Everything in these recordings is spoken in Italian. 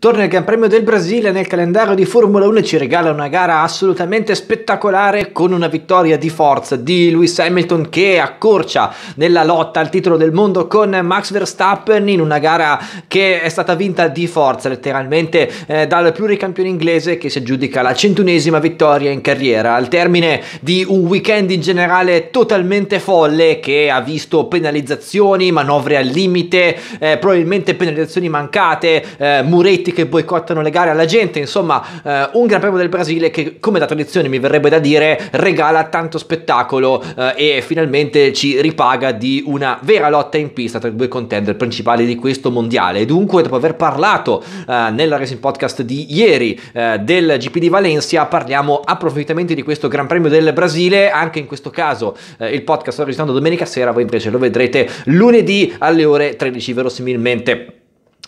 Torna il Gran Premio del Brasile nel calendario di Formula 1 e ci regala una gara assolutamente spettacolare con una vittoria di forza di Lewis Hamilton che accorcia nella lotta al titolo del mondo con Max Verstappen in una gara che è stata vinta di forza letteralmente eh, dal pluricampione inglese che si aggiudica la centunesima vittoria in carriera al termine di un weekend in generale totalmente folle che ha visto penalizzazioni, manovre al limite, eh, probabilmente penalizzazioni mancate, eh, muretti dirigenti che boicottano le gare alla gente, insomma eh, un Gran Premio del Brasile che come da tradizione mi verrebbe da dire regala tanto spettacolo eh, e finalmente ci ripaga di una vera lotta in pista tra i due contender principali di questo mondiale. dunque dopo aver parlato eh, nella Racing Podcast di ieri eh, del GP di Valencia parliamo approfittamente di questo Gran Premio del Brasile, anche in questo caso eh, il podcast sto registrando domenica sera, voi invece lo vedrete lunedì alle ore 13 verosimilmente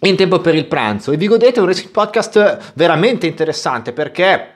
in tempo per il pranzo e vi godete un Racing Podcast veramente interessante perché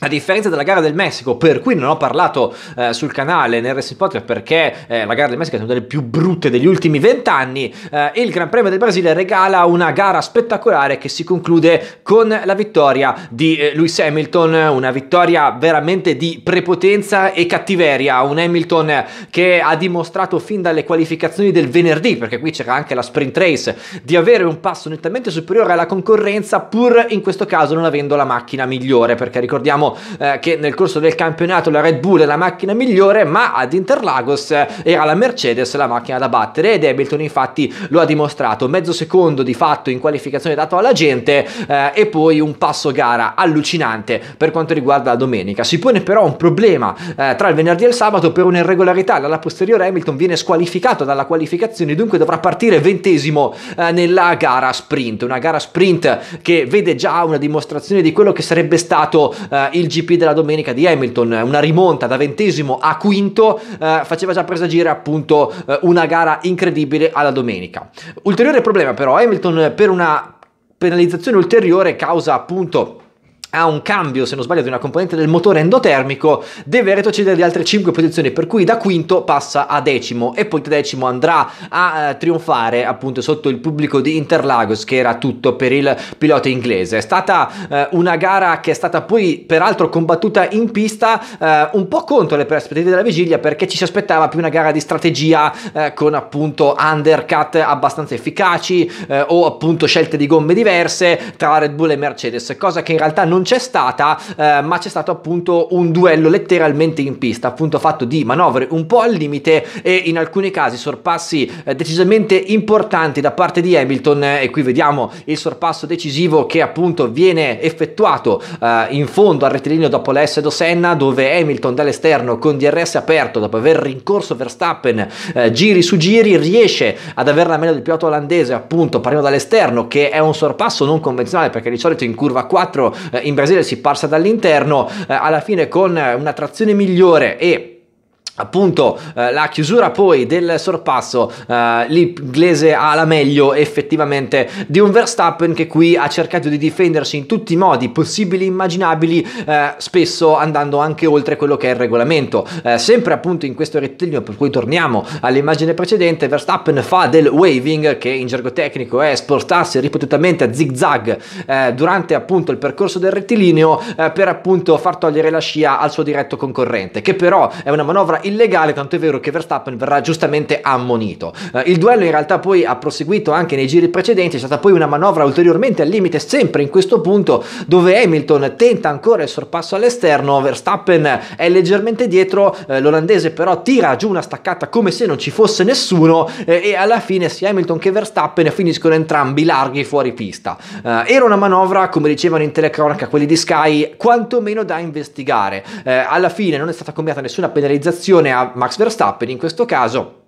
a differenza della gara del Messico, per cui non ho parlato eh, sul canale nel Racing Potter perché eh, la gara del Messico è una delle più brutte degli ultimi vent'anni, eh, il Gran Premio del Brasile regala una gara spettacolare che si conclude con la vittoria di eh, Lewis Hamilton, una vittoria veramente di prepotenza e cattiveria, un Hamilton che ha dimostrato fin dalle qualificazioni del venerdì, perché qui c'era anche la sprint race, di avere un passo nettamente superiore alla concorrenza pur in questo caso non avendo la macchina migliore, perché ricordiamo Sappiamo eh, che nel corso del campionato la Red Bull è la macchina migliore, ma ad Interlagos eh, era la Mercedes la macchina da battere ed Hamilton infatti lo ha dimostrato. Mezzo secondo di fatto in qualificazione dato alla gente eh, e poi un passo gara allucinante per quanto riguarda la domenica. Si pone però un problema eh, tra il venerdì e il sabato per un'irregolarità. Dalla posteriore Hamilton viene squalificato dalla qualificazione, dunque dovrà partire ventesimo eh, nella gara sprint. Una gara sprint che vede già una dimostrazione di quello che sarebbe stato eh, il GP della domenica di Hamilton, eh, una rimonta da ventesimo a quinto eh, faceva già presagire appunto eh, una gara incredibile alla domenica. Ulteriore problema però, Hamilton per una penalizzazione ulteriore causa appunto ha un cambio, se non sbaglio, di una componente del motore endotermico, deve retrocedere di altre 5 posizioni, per cui da quinto passa a decimo e poi decimo andrà a eh, trionfare appunto sotto il pubblico di Interlagos che era tutto per il pilota inglese. È stata eh, una gara che è stata poi peraltro combattuta in pista eh, un po' contro le aspettative della vigilia perché ci si aspettava più una gara di strategia eh, con appunto undercut abbastanza efficaci eh, o appunto scelte di gomme diverse tra Red Bull e Mercedes, cosa che in realtà non c'è stata, eh, ma c'è stato appunto un duello letteralmente in pista, appunto fatto di manovre un po' al limite e in alcuni casi sorpassi eh, decisamente importanti da parte di Hamilton e qui vediamo il sorpasso decisivo che appunto viene effettuato eh, in fondo al rettilineo dopo l'S Senna dove Hamilton dall'esterno con DRS aperto dopo aver rincorso Verstappen eh, giri su giri riesce ad averla meno del pilota olandese appunto parliamo dall'esterno che è un sorpasso non convenzionale perché di solito in curva 4 eh, in in Brasile si passa dall'interno, eh, alla fine con eh, una trazione migliore e appunto eh, la chiusura poi del sorpasso eh, l'inglese ha la meglio effettivamente di un Verstappen che qui ha cercato di difendersi in tutti i modi possibili e immaginabili eh, spesso andando anche oltre quello che è il regolamento eh, sempre appunto in questo rettilineo per cui torniamo all'immagine precedente Verstappen fa del waving che in gergo tecnico è spostarsi ripetutamente a zig zag eh, durante appunto il percorso del rettilineo eh, per appunto far togliere la scia al suo diretto concorrente che però è una manovra illegale, tanto è vero che Verstappen verrà giustamente ammonito. Eh, il duello in realtà poi ha proseguito anche nei giri precedenti, è stata poi una manovra ulteriormente al limite, sempre in questo punto dove Hamilton tenta ancora il sorpasso all'esterno, Verstappen è leggermente dietro, eh, l'olandese però tira giù una staccata come se non ci fosse nessuno eh, e alla fine sia Hamilton che Verstappen finiscono entrambi larghi fuori pista. Eh, era una manovra, come dicevano in telecronaca quelli di Sky, quantomeno da investigare. Eh, alla fine non è stata combinata nessuna penalizzazione, attenzione a Max Verstappen in questo caso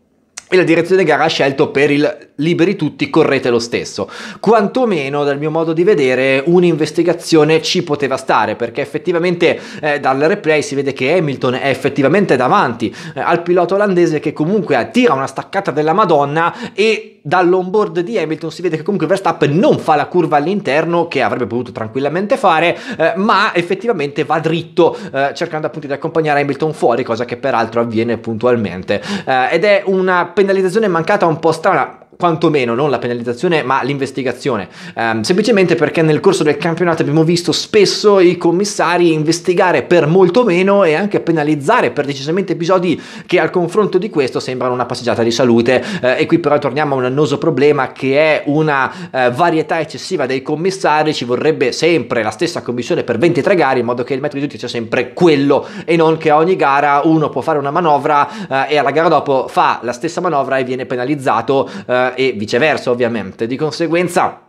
e la direzione gara ha scelto per il liberi tutti, correte lo stesso. Quantomeno, dal mio modo di vedere, un'investigazione ci poteva stare, perché effettivamente eh, dal replay si vede che Hamilton è effettivamente davanti eh, al pilota olandese che comunque attira una staccata della Madonna e dall'onboard di Hamilton si vede che comunque Verstappen non fa la curva all'interno che avrebbe potuto tranquillamente fare eh, ma effettivamente va dritto eh, cercando appunto di accompagnare Hamilton fuori cosa che peraltro avviene puntualmente eh, ed è una penalizzazione mancata un po' strana quantomeno non la penalizzazione ma l'investigazione, um, semplicemente perché nel corso del campionato abbiamo visto spesso i commissari investigare per molto meno e anche penalizzare per decisamente episodi che al confronto di questo sembrano una passeggiata di salute eh, e qui però torniamo a un annoso problema che è una eh, varietà eccessiva dei commissari, ci vorrebbe sempre la stessa commissione per 23 gare in modo che il metodo di giudizio sia sempre quello e non che a ogni gara uno può fare una manovra eh, e alla gara dopo fa la stessa manovra e viene penalizzato eh, e viceversa ovviamente. Di conseguenza...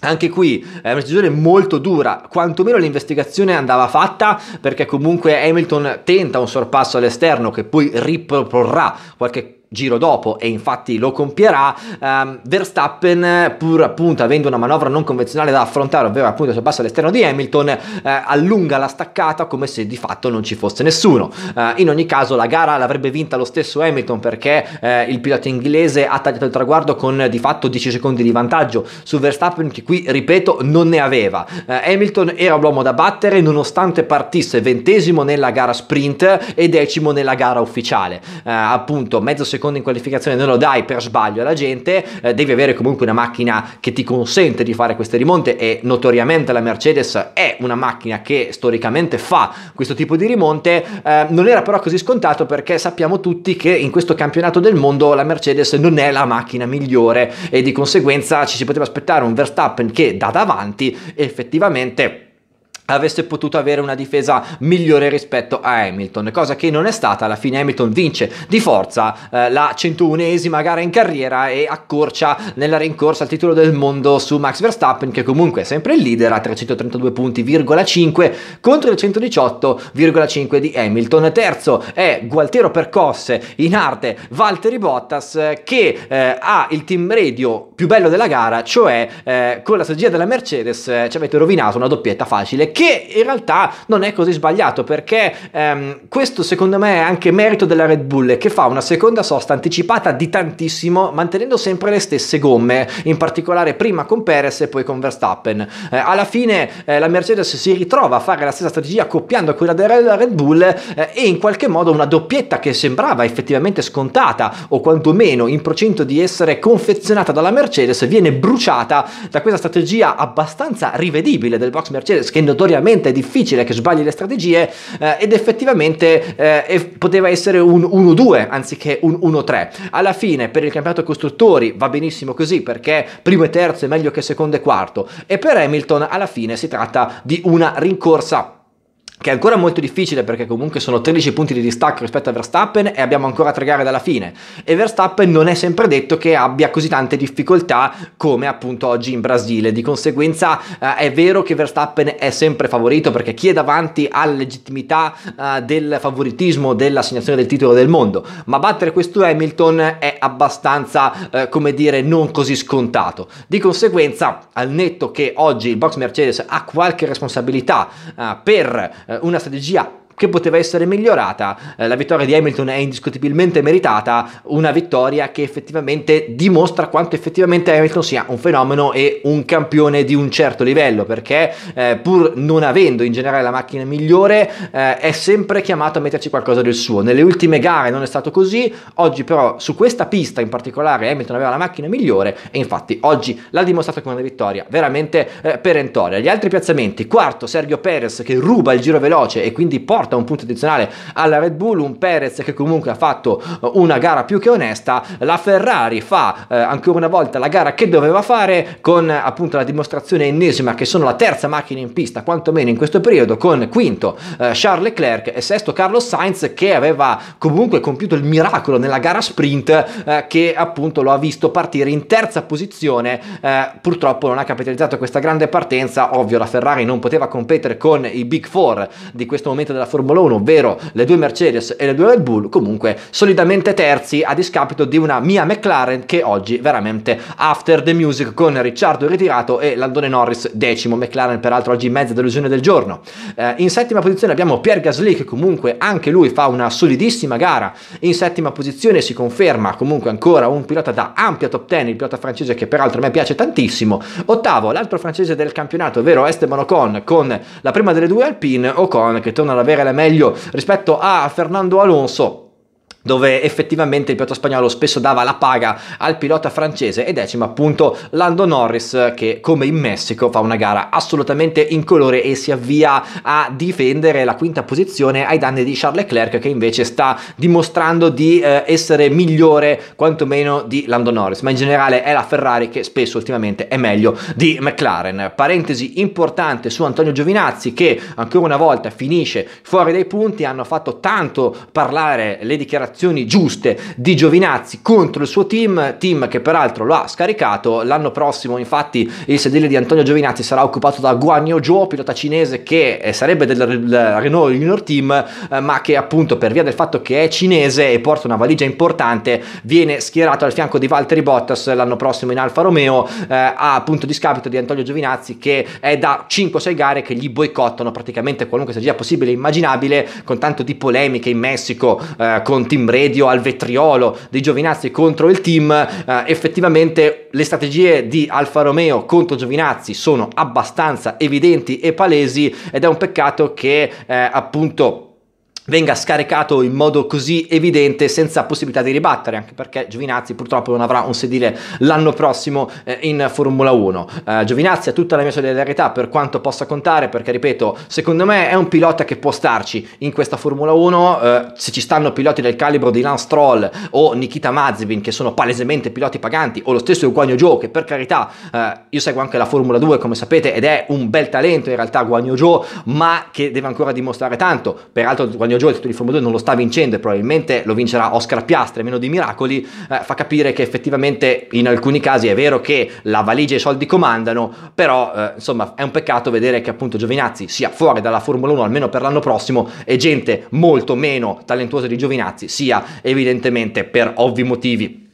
Anche qui è una decisione molto dura, quantomeno l'investigazione andava fatta perché comunque Hamilton tenta un sorpasso all'esterno che poi riproporrà qualche giro dopo e infatti lo compierà um, Verstappen pur appunto avendo una manovra non convenzionale da affrontare ovvero appunto se sorpasso all'esterno di Hamilton eh, allunga la staccata come se di fatto non ci fosse nessuno eh, in ogni caso la gara l'avrebbe vinta lo stesso Hamilton perché eh, il pilota inglese ha tagliato il traguardo con di fatto 10 secondi di vantaggio su Verstappen che qui ripeto non ne aveva eh, Hamilton era l'uomo da battere nonostante partisse ventesimo nella gara sprint e decimo nella gara ufficiale eh, appunto mezzo secondo secondo in qualificazione non lo dai per sbaglio alla gente, eh, devi avere comunque una macchina che ti consente di fare queste rimonte e notoriamente la Mercedes è una macchina che storicamente fa questo tipo di rimonte, eh, non era però così scontato perché sappiamo tutti che in questo campionato del mondo la Mercedes non è la macchina migliore e di conseguenza ci si poteva aspettare un Verstappen che da davanti effettivamente avesse potuto avere una difesa migliore rispetto a Hamilton, cosa che non è stata, alla fine Hamilton vince di forza eh, la 101esima gara in carriera e accorcia nella rincorsa al titolo del mondo su Max Verstappen che comunque è sempre il leader a 332 punti,5 contro il 118,5 di Hamilton, terzo è Gualtiero Percosse in arte Valtteri Bottas eh, che eh, ha il team radio più bello della gara, cioè eh, con la strategia della Mercedes eh, ci avete rovinato una doppietta facile che in realtà non è così sbagliato perché ehm, questo secondo me è anche merito della Red Bull che fa una seconda sosta anticipata di tantissimo mantenendo sempre le stesse gomme, in particolare prima con Perez e poi con Verstappen. Eh, alla fine eh, la Mercedes si ritrova a fare la stessa strategia copiando quella della Red Bull eh, e in qualche modo una doppietta che sembrava effettivamente scontata o quantomeno in procinto di essere confezionata dalla Mercedes viene bruciata da questa strategia abbastanza rivedibile del box Mercedes che notoriamente notoriamente è difficile che sbagli le strategie eh, ed effettivamente eh, poteva essere un 1-2 anziché un 1-3. Alla fine per il campionato costruttori va benissimo così perché primo e terzo è meglio che secondo e quarto e per Hamilton alla fine si tratta di una rincorsa che è ancora molto difficile perché comunque sono 13 punti di distacco rispetto a Verstappen e abbiamo ancora tre gare dalla fine e Verstappen non è sempre detto che abbia così tante difficoltà come appunto oggi in Brasile di conseguenza eh, è vero che Verstappen è sempre favorito perché chi è davanti ha la legittimità eh, del favoritismo dell'assegnazione del titolo del mondo ma battere questo Hamilton è abbastanza eh, come dire non così scontato di conseguenza al netto che oggi il box Mercedes ha qualche responsabilità eh, per eh, una strategia che poteva essere migliorata. Eh, la vittoria di Hamilton è indiscutibilmente meritata, una vittoria che effettivamente dimostra quanto effettivamente Hamilton sia un fenomeno e un campione di un certo livello, perché eh, pur non avendo in generale la macchina migliore eh, è sempre chiamato a metterci qualcosa del suo. Nelle ultime gare non è stato così, oggi però su questa pista in particolare Hamilton aveva la macchina migliore e infatti oggi l'ha dimostrato con una vittoria veramente eh, perentoria. Gli altri piazzamenti, quarto Sergio Perez che ruba il giro veloce e quindi porta porta un punto addizionale alla Red Bull, un Perez che comunque ha fatto eh, una gara più che onesta, la Ferrari fa eh, ancora una volta la gara che doveva fare con appunto la dimostrazione ennesima che sono la terza macchina in pista, quantomeno in questo periodo, con quinto eh, Charles Leclerc e sesto Carlos Sainz che aveva comunque compiuto il miracolo nella gara sprint eh, che appunto lo ha visto partire in terza posizione, eh, purtroppo non ha capitalizzato questa grande partenza, ovvio la Ferrari non poteva competere con i Big Four di questo momento della Formula Formula 1, ovvero le due Mercedes e le due Red Bull, comunque solidamente terzi a discapito di una mia McLaren che oggi veramente after the music con Ricciardo ritirato e Landone Norris decimo, McLaren peraltro oggi mezza delusione del giorno. Eh, in settima posizione abbiamo Pierre Gasly che comunque anche lui fa una solidissima gara, in settima posizione si conferma comunque ancora un pilota da ampia top 10, il pilota francese che peraltro a me piace tantissimo, ottavo l'altro francese del campionato ovvero Esteban Ocon con la prima delle due Alpine, Ocon che torna ad avere la meglio rispetto a Fernando Alonso dove effettivamente il pilota spagnolo spesso dava la paga al pilota francese e decima appunto Lando Norris che come in Messico fa una gara assolutamente incolore e si avvia a difendere la quinta posizione ai danni di Charles Leclerc che invece sta dimostrando di eh, essere migliore quantomeno di Lando Norris ma in generale è la Ferrari che spesso ultimamente è meglio di McLaren parentesi importante su Antonio Giovinazzi che ancora una volta finisce fuori dai punti hanno fatto tanto parlare le dichiarazioni dichiarazioni giuste di Giovinazzi contro il suo team, team che peraltro lo ha scaricato. L'anno prossimo, infatti, il sedile di Antonio Giovinazzi sarà occupato da Guanio Zhou, pilota cinese che eh, sarebbe del Renault Junior Team, eh, ma che appunto per via del fatto che è cinese e porta una valigia importante, viene schierato al fianco di Valtteri Bottas l'anno prossimo in Alfa Romeo, eh, a di scapito di Antonio Giovinazzi che è da 5-6 gare che gli boicottano praticamente qualunque strategia possibile e immaginabile, con tanto di polemiche in Messico eh, con team team radio al vetriolo dei Giovinazzi contro il team, eh, effettivamente le strategie di Alfa Romeo contro Giovinazzi sono abbastanza evidenti e palesi ed è un peccato che eh, appunto venga scaricato in modo così evidente senza possibilità di ribattere, anche perché Giovinazzi purtroppo non avrà un sedile l'anno prossimo eh, in Formula 1. Eh, Giovinazzi ha tutta la mia solidarietà per quanto possa contare, perché ripeto, secondo me è un pilota che può starci in questa Formula 1, eh, se ci stanno piloti del calibro di Lance Troll o Nikita Mazvin che sono palesemente piloti paganti, o lo stesso Guagno Joe, che per carità eh, io seguo anche la Formula 2 come sapete ed è un bel talento in realtà Guagno Joe, ma che deve ancora dimostrare tanto, peraltro Guagno Gioia, il titolo di Formula 2 non lo sta vincendo e probabilmente lo vincerà Oscar Piastre, meno di miracoli, eh, fa capire che effettivamente in alcuni casi è vero che la valigia e i soldi comandano, però eh, insomma è un peccato vedere che appunto Giovinazzi sia fuori dalla Formula 1 almeno per l'anno prossimo e gente molto meno talentuosa di Giovinazzi sia evidentemente per ovvi motivi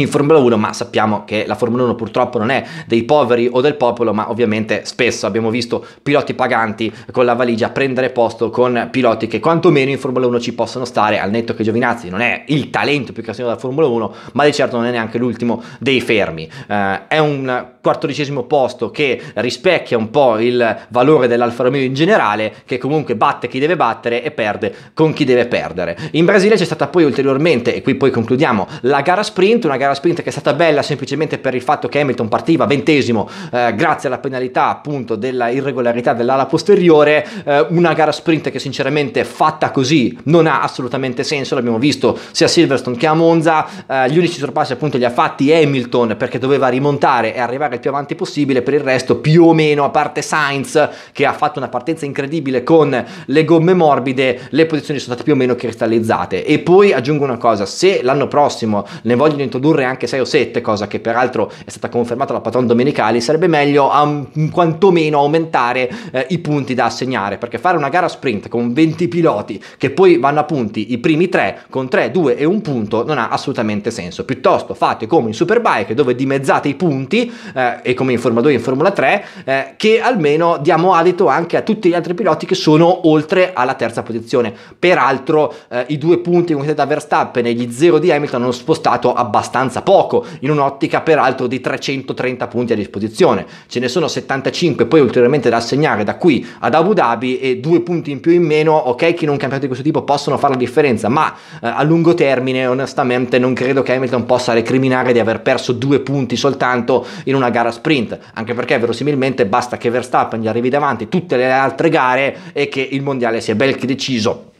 in Formula 1, ma sappiamo che la Formula 1 purtroppo non è dei poveri o del popolo, ma ovviamente spesso abbiamo visto piloti paganti con la valigia prendere posto con piloti che quantomeno in Formula 1 ci possono stare, al netto che Giovinazzi non è il talento più casino della Formula 1, ma di certo non è neanche l'ultimo dei fermi. Eh, è un quattordicesimo posto che rispecchia un po' il valore dell'Alfa Romeo in generale, che comunque batte chi deve battere e perde con chi deve perdere. In Brasile c'è stata poi ulteriormente, e qui poi concludiamo, la gara sprint, una gara gara sprint che è stata bella semplicemente per il fatto che Hamilton partiva ventesimo eh, grazie alla penalità appunto della irregolarità dell'ala posteriore, eh, una gara sprint che sinceramente fatta così non ha assolutamente senso, l'abbiamo visto sia a Silverstone che a Monza, eh, gli unici sorpassi appunto li ha fatti Hamilton perché doveva rimontare e arrivare il più avanti possibile, per il resto più o meno a parte Sainz che ha fatto una partenza incredibile con le gomme morbide, le posizioni sono state più o meno cristallizzate. E poi aggiungo una cosa, se l'anno prossimo ne vogliono introdurre ridurre anche 6 o 7, cosa che peraltro è stata confermata dal patron Domenicali, sarebbe meglio um, quantomeno aumentare eh, i punti da assegnare, perché fare una gara sprint con 20 piloti che poi vanno a punti i primi 3 con 3, 2 e 1 punto non ha assolutamente senso, piuttosto fate come in Superbike dove dimezzate i punti eh, e come in Formula 2 e in Formula 3 eh, che almeno diamo adito anche a tutti gli altri piloti che sono oltre alla terza posizione. Peraltro eh, i due punti conquistati da Verstappen e gli 0 di Hamilton hanno spostato abbastanza abbastanza poco in un'ottica peraltro di 330 punti a disposizione. Ce ne sono 75 poi ulteriormente da assegnare da qui ad Abu Dhabi e due punti in più in meno, ok che in un campionato di questo tipo possono fare la differenza, ma eh, a lungo termine onestamente non credo che Hamilton possa recriminare di aver perso due punti soltanto in una gara sprint, anche perché verosimilmente basta che Verstappen gli arrivi davanti tutte le altre gare e che il mondiale sia bel che deciso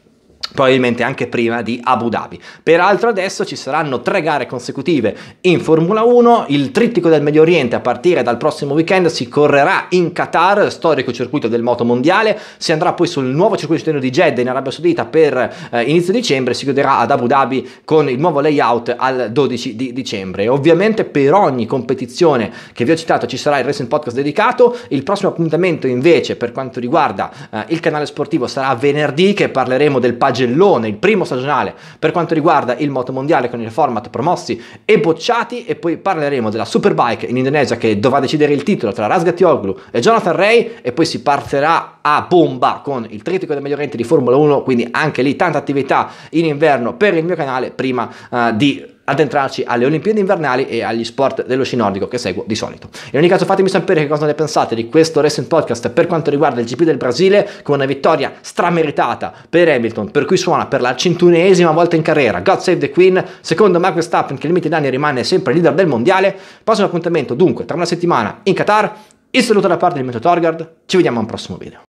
probabilmente anche prima di Abu Dhabi. Peraltro adesso ci saranno tre gare consecutive in Formula 1, il trittico del Medio Oriente a partire dal prossimo weekend si correrà in Qatar, storico circuito del moto mondiale, si andrà poi sul nuovo circuito di Jeddah in Arabia Saudita per eh, inizio dicembre, si chiuderà ad Abu Dhabi con il nuovo layout al 12 di dicembre. Ovviamente per ogni competizione che vi ho citato ci sarà il Racing Podcast dedicato, il prossimo appuntamento invece per quanto riguarda eh, il canale sportivo sarà venerdì che parleremo del paginato flagellone, il primo stagionale per quanto riguarda il motomondiale con il format promossi e bocciati e poi parleremo della Superbike in Indonesia che dovrà decidere il titolo tra Rasgatioglu e Jonathan Ray e poi si partirà a bomba con il trittico dei migliorenti di Formula 1, quindi anche lì tanta attività in inverno per il mio canale prima uh, di addentrarci alle Olimpiadi invernali e agli sport dello sci nordico che seguo di solito. In ogni caso fatemi sapere che cosa ne pensate di questo recent Podcast per quanto riguarda il GP del Brasile con una vittoria strameritata per Hamilton per cui suona per la centunesima volta in carriera God Save the Queen secondo Max Verstappen che limite d'anni rimane sempre leader del mondiale prossimo appuntamento dunque tra una settimana in Qatar il saluto da parte di Meto Torgard ci vediamo al prossimo video